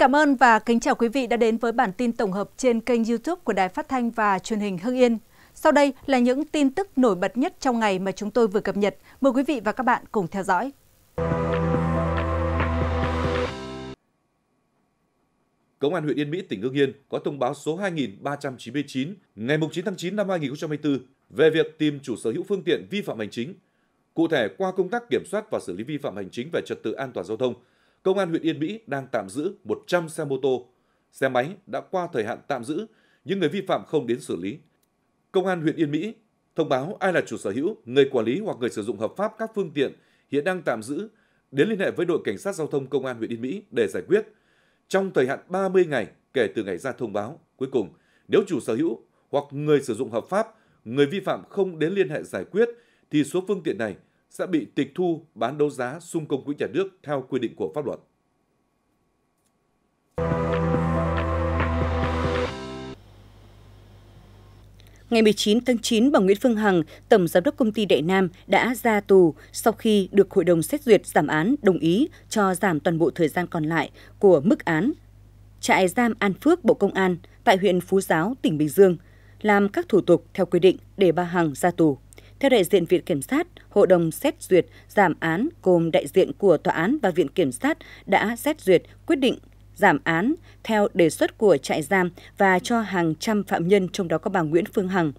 cảm ơn và kính chào quý vị đã đến với bản tin tổng hợp trên kênh YouTube của Đài Phát thanh và Truyền hình Hưng Yên. Sau đây là những tin tức nổi bật nhất trong ngày mà chúng tôi vừa cập nhật. Mời quý vị và các bạn cùng theo dõi. Công an huyện Yên Mỹ, tỉnh Hưng Yên có thông báo số 2399 ngày 9 tháng 9 năm 2024 về việc tìm chủ sở hữu phương tiện vi phạm hành chính. Cụ thể, qua công tác kiểm soát và xử lý vi phạm hành chính về trật tự an toàn giao thông, Công an huyện Yên Mỹ đang tạm giữ 100 xe mô tô, xe máy đã qua thời hạn tạm giữ, những người vi phạm không đến xử lý. Công an huyện Yên Mỹ thông báo ai là chủ sở hữu, người quản lý hoặc người sử dụng hợp pháp các phương tiện hiện đang tạm giữ đến liên hệ với đội cảnh sát giao thông công an huyện Yên Mỹ để giải quyết trong thời hạn 30 ngày kể từ ngày ra thông báo. Cuối cùng, nếu chủ sở hữu hoặc người sử dụng hợp pháp, người vi phạm không đến liên hệ giải quyết thì số phương tiện này sẽ bị tịch thu bán đấu giá xung công quỹ nhà nước theo quy định của pháp luật. Ngày 19 tháng 9, bà Nguyễn Phương Hằng, Tổng Giám đốc Công ty Đại Nam đã ra tù sau khi được Hội đồng xét duyệt giảm án đồng ý cho giảm toàn bộ thời gian còn lại của mức án. Trại giam An Phước Bộ Công an tại huyện Phú Giáo, tỉnh Bình Dương làm các thủ tục theo quy định để bà Hằng ra tù. Theo đại diện Viện Kiểm sát, Hội đồng xét duyệt giảm án gồm đại diện của Tòa án và Viện Kiểm sát đã xét duyệt quyết định giảm án theo đề xuất của trại giam và cho hàng trăm phạm nhân trong đó có bà Nguyễn Phương Hằng.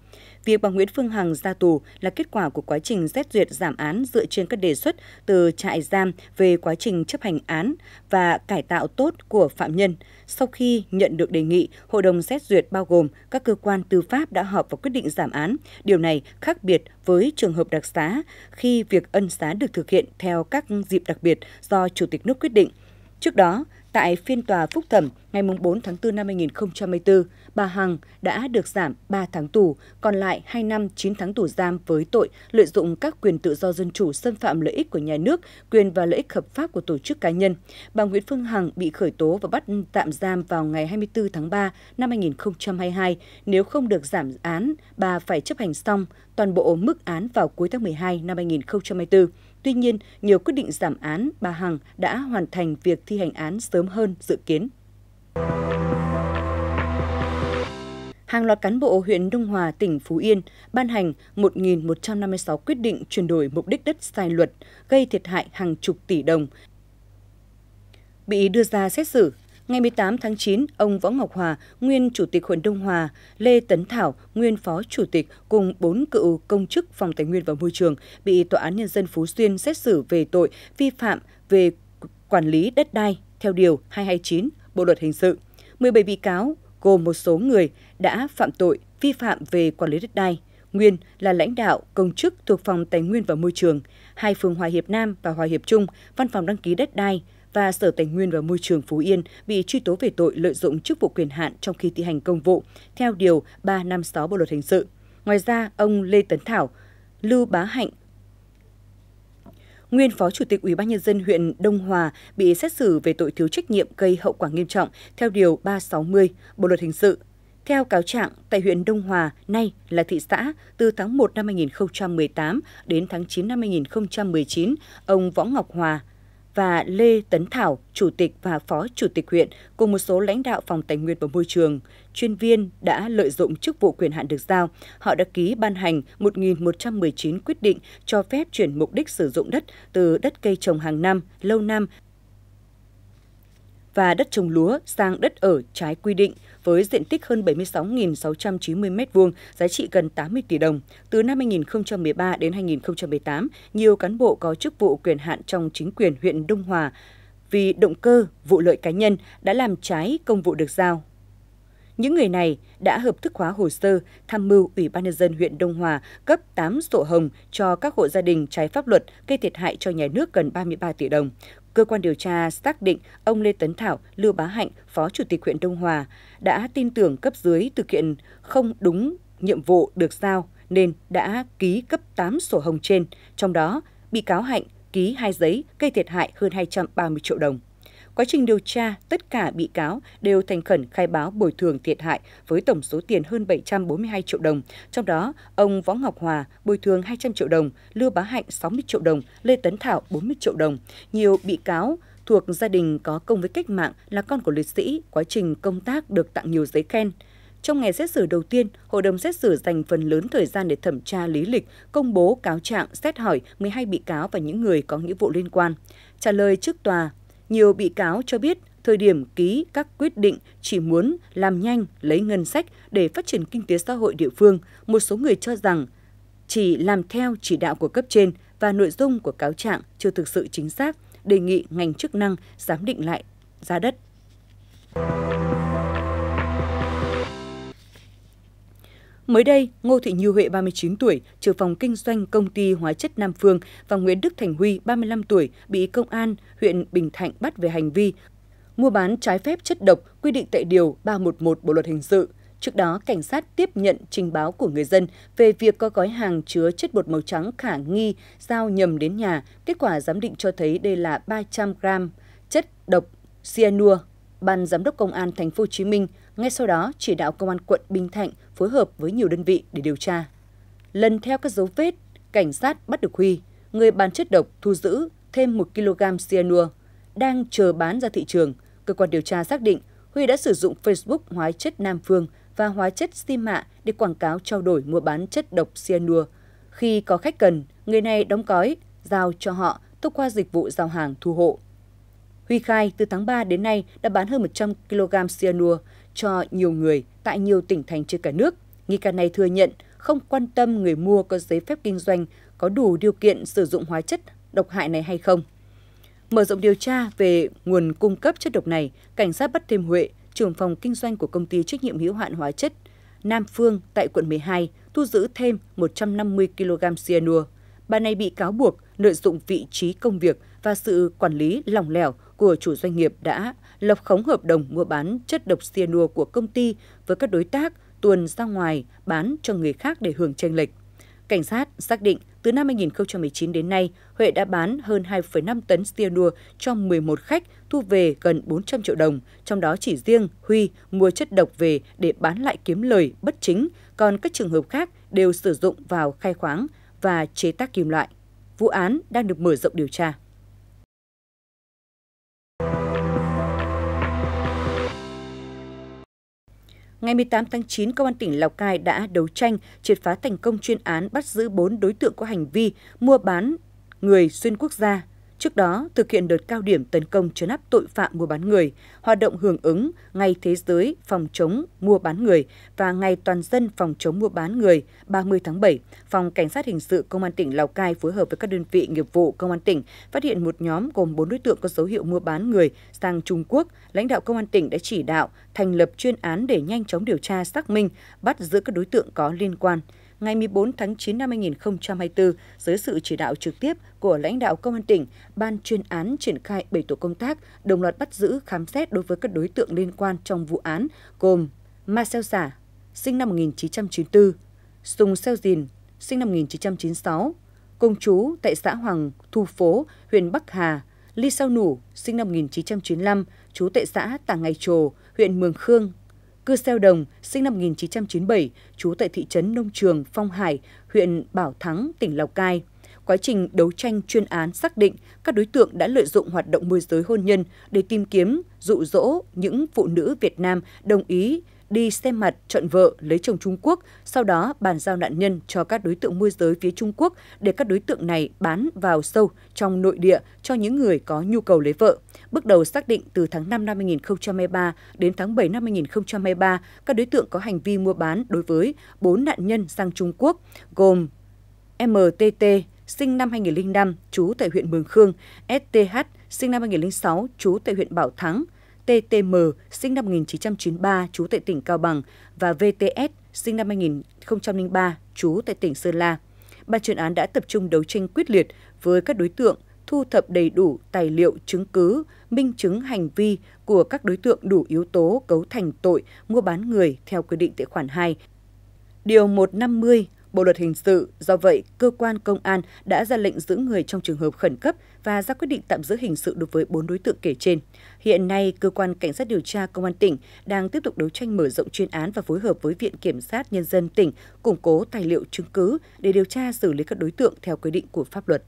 Việc bà Nguyễn Phương Hằng ra tù là kết quả của quá trình xét duyệt giảm án dựa trên các đề xuất từ trại giam về quá trình chấp hành án và cải tạo tốt của phạm nhân. Sau khi nhận được đề nghị, hội đồng xét duyệt bao gồm các cơ quan tư pháp đã họp và quyết định giảm án. Điều này khác biệt với trường hợp đặc xá khi việc ân xá được thực hiện theo các dịp đặc biệt do Chủ tịch nước quyết định. Trước đó, Tại phiên tòa phúc thẩm ngày 4 tháng 4 năm 2024, bà Hằng đã được giảm 3 tháng tù, còn lại 2 năm 9 tháng tù giam với tội lợi dụng các quyền tự do dân chủ xâm phạm lợi ích của nhà nước, quyền và lợi ích hợp pháp của tổ chức cá nhân. Bà Nguyễn Phương Hằng bị khởi tố và bắt tạm giam vào ngày 24 tháng 3 năm 2022. Nếu không được giảm án, bà phải chấp hành xong toàn bộ mức án vào cuối tháng 12 năm 2024. Tuy nhiên, nhiều quyết định giảm án bà Hằng đã hoàn thành việc thi hành án sớm hơn dự kiến. Hàng loạt cán bộ huyện Đông Hòa, tỉnh Phú Yên ban hành 1.156 quyết định chuyển đổi mục đích đất sai luật, gây thiệt hại hàng chục tỷ đồng, bị đưa ra xét xử Ngày 18 tháng 9, ông Võ Ngọc Hòa, nguyên Chủ tịch huyện Đông Hòa, Lê Tấn Thảo, nguyên Phó Chủ tịch cùng 4 cựu công chức Phòng Tài nguyên và Môi trường bị Tòa án Nhân dân Phú Xuyên xét xử về tội vi phạm về quản lý đất đai theo Điều 229 Bộ Luật Hình sự. 17 bị cáo gồm một số người đã phạm tội vi phạm về quản lý đất đai, nguyên là lãnh đạo công chức thuộc phòng Tài nguyên và Môi trường, hai phường Hòa Hiệp Nam và Hòa Hiệp Trung, văn phòng đăng ký đất đai, và Sở Tài nguyên và Môi trường Phú Yên bị truy tố về tội lợi dụng chức vụ quyền hạn trong khi thi hành công vụ, theo Điều 356 Bộ Luật Hình sự. Ngoài ra, ông Lê Tấn Thảo, Lưu Bá Hạnh, nguyên phó chủ tịch Ủy ban nhân dân huyện Đông Hòa bị xét xử về tội thiếu trách nhiệm gây hậu quả nghiêm trọng theo điều 360 Bộ luật hình sự. Theo cáo trạng, tại huyện Đông Hòa, nay là thị xã, từ tháng 1 năm 2018 đến tháng 9 năm 2019, ông Võ Ngọc Hòa, và Lê Tấn Thảo, Chủ tịch và Phó Chủ tịch huyện, cùng một số lãnh đạo Phòng Tài nguyên và Môi trường. Chuyên viên đã lợi dụng chức vụ quyền hạn được giao. Họ đã ký ban hành 1.119 quyết định cho phép chuyển mục đích sử dụng đất từ đất cây trồng hàng năm, lâu năm và đất trồng lúa sang đất ở trái quy định với diện tích hơn 76.690 m2, giá trị gần 80 tỷ đồng. Từ năm 2013 đến 2018, nhiều cán bộ có chức vụ quyền hạn trong chính quyền huyện Đông Hòa vì động cơ, vụ lợi cá nhân đã làm trái công vụ được giao những người này đã hợp thức hóa hồ sơ tham mưu Ủy ban nhân dân huyện Đông Hòa cấp 8 sổ hồng cho các hộ gia đình trái pháp luật gây thiệt hại cho nhà nước gần 33 tỷ đồng. Cơ quan điều tra xác định ông Lê Tấn Thảo, Lưu Bá Hạnh, Phó Chủ tịch huyện Đông Hòa đã tin tưởng cấp dưới thực hiện không đúng nhiệm vụ được giao nên đã ký cấp 8 sổ hồng trên, trong đó bị cáo Hạnh ký hai giấy gây thiệt hại hơn 230 triệu đồng. Quá trình điều tra, tất cả bị cáo đều thành khẩn khai báo bồi thường thiệt hại với tổng số tiền hơn 742 triệu đồng, trong đó ông Võ Ngọc Hòa bồi thường 200 triệu đồng, Lưu Bá Hạnh 60 triệu đồng, Lê Tấn Thảo 40 triệu đồng. Nhiều bị cáo thuộc gia đình có công với cách mạng là con của liệt sĩ, quá trình công tác được tặng nhiều giấy khen. Trong ngày xét xử đầu tiên, hội đồng xét xử dành phần lớn thời gian để thẩm tra lý lịch, công bố cáo trạng, xét hỏi 12 bị cáo và những người có nghĩa vụ liên quan. Trả lời trước tòa, nhiều bị cáo cho biết thời điểm ký các quyết định chỉ muốn làm nhanh lấy ngân sách để phát triển kinh tế xã hội địa phương, một số người cho rằng chỉ làm theo chỉ đạo của cấp trên và nội dung của cáo trạng chưa thực sự chính xác, đề nghị ngành chức năng giám định lại giá đất. Mới đây, Ngô Thị Như Huệ 39 tuổi, trưởng phòng kinh doanh công ty hóa chất Nam Phương và Nguyễn Đức Thành Huy 35 tuổi bị công an huyện Bình Thạnh bắt về hành vi mua bán trái phép chất độc quy định tại điều 311 Bộ luật hình sự. Trước đó, cảnh sát tiếp nhận trình báo của người dân về việc có gói hàng chứa chất bột màu trắng khả nghi giao nhầm đến nhà. Kết quả giám định cho thấy đây là 300 gram chất độc cyanua. Ban giám đốc công an thành phố Hồ Chí Minh ngay sau đó, chỉ đạo công an quận Bình Thạnh phối hợp với nhiều đơn vị để điều tra. Lần theo các dấu vết, cảnh sát bắt được Huy, người bán chất độc thu giữ thêm 1 kg cyanua đang chờ bán ra thị trường. Cơ quan điều tra xác định Huy đã sử dụng Facebook hóa chất Nam Phương và hóa chất Sim Mạ để quảng cáo trao đổi mua bán chất độc cyanua. Khi có khách cần, người này đóng gói, giao cho họ thông qua dịch vụ giao hàng thu hộ. Huy khai từ tháng 3 đến nay đã bán hơn 100 kg cyanua cho nhiều người tại nhiều tỉnh thành trên cả nước. Nghi can này thừa nhận không quan tâm người mua có giấy phép kinh doanh có đủ điều kiện sử dụng hóa chất độc hại này hay không. Mở rộng điều tra về nguồn cung cấp chất độc này, cảnh sát bắt thêm Huệ, trưởng phòng kinh doanh của công ty trách nhiệm hữu hạn hóa chất Nam Phương tại quận 12, thu giữ thêm 150 kg cyanua. Bà này bị cáo buộc lợi dụng vị trí công việc và sự quản lý lòng lẻo của chủ doanh nghiệp đã lập khống hợp đồng mua bán chất độc cyanua của công ty với các đối tác tuần ra ngoài bán cho người khác để hưởng tranh lệch. Cảnh sát xác định từ năm 2019 đến nay, Huệ đã bán hơn 2,5 tấn cyanua cho 11 khách thu về gần 400 triệu đồng, trong đó chỉ riêng Huy mua chất độc về để bán lại kiếm lời bất chính, còn các trường hợp khác đều sử dụng vào khai khoáng và chế tác kim loại vụ án đang được mở rộng điều tra. Ngày 18 tháng 9, Công an tỉnh Lào Cai đã đấu tranh, triệt phá thành công chuyên án bắt giữ 4 đối tượng có hành vi mua bán người xuyên quốc gia Trước đó, thực hiện đợt cao điểm tấn công chấn áp tội phạm mua bán người, hoạt động hưởng ứng Ngày Thế giới phòng chống mua bán người và Ngày Toàn dân phòng chống mua bán người 30 tháng 7, Phòng Cảnh sát Hình sự Công an tỉnh Lào Cai phối hợp với các đơn vị nghiệp vụ Công an tỉnh phát hiện một nhóm gồm 4 đối tượng có dấu hiệu mua bán người sang Trung Quốc. Lãnh đạo Công an tỉnh đã chỉ đạo thành lập chuyên án để nhanh chóng điều tra xác minh, bắt giữ các đối tượng có liên quan ngày 14 tháng 9 năm 2024 dưới sự chỉ đạo trực tiếp của lãnh đạo Công an tỉnh, Ban chuyên án triển khai 7 tổ công tác đồng loạt bắt giữ khám xét đối với các đối tượng liên quan trong vụ án gồm ma Marcel Xả, sinh năm 1994, Sùng Xeo Dìn, sinh năm 1996, công chú tại xã Hoàng Thu Phố, huyện Bắc Hà, Ly Sao Nủ, sinh năm 1995, chú tại xã Tà Ngày Trồ, huyện Mường Khương, Cư Xeo Đồng, sinh năm 1997, trú tại thị trấn Nông Trường, Phong Hải, huyện Bảo Thắng, tỉnh Lào Cai quá trình đấu tranh chuyên án xác định các đối tượng đã lợi dụng hoạt động môi giới hôn nhân để tìm kiếm, dụ dỗ những phụ nữ Việt Nam đồng ý đi xem mặt chọn vợ lấy chồng Trung Quốc, sau đó bàn giao nạn nhân cho các đối tượng môi giới phía Trung Quốc để các đối tượng này bán vào sâu trong nội địa cho những người có nhu cầu lấy vợ. Bước đầu xác định từ tháng 5 năm 2023 đến tháng 7 năm 2023, các đối tượng có hành vi mua bán đối với 4 nạn nhân sang Trung Quốc, gồm MTT, sinh năm 2005, trú tại huyện Mường Khương, STH, sinh năm 2006, trú tại huyện Bảo Thắng, TTM, sinh năm 1993, trú tại tỉnh Cao Bằng và VTS, sinh năm 2003, trú tại tỉnh Sơn La. Ban chuyên án đã tập trung đấu tranh quyết liệt với các đối tượng, thu thập đầy đủ tài liệu chứng cứ, minh chứng hành vi của các đối tượng đủ yếu tố cấu thành tội mua bán người theo quy định tại khoản 2, điều 150 Bộ luật hình sự, do vậy, cơ quan công an đã ra lệnh giữ người trong trường hợp khẩn cấp và ra quyết định tạm giữ hình sự đối với 4 đối tượng kể trên. Hiện nay, cơ quan cảnh sát điều tra công an tỉnh đang tiếp tục đấu tranh mở rộng chuyên án và phối hợp với Viện kiểm sát nhân dân tỉnh củng cố tài liệu chứng cứ để điều tra xử lý các đối tượng theo quy định của pháp luật.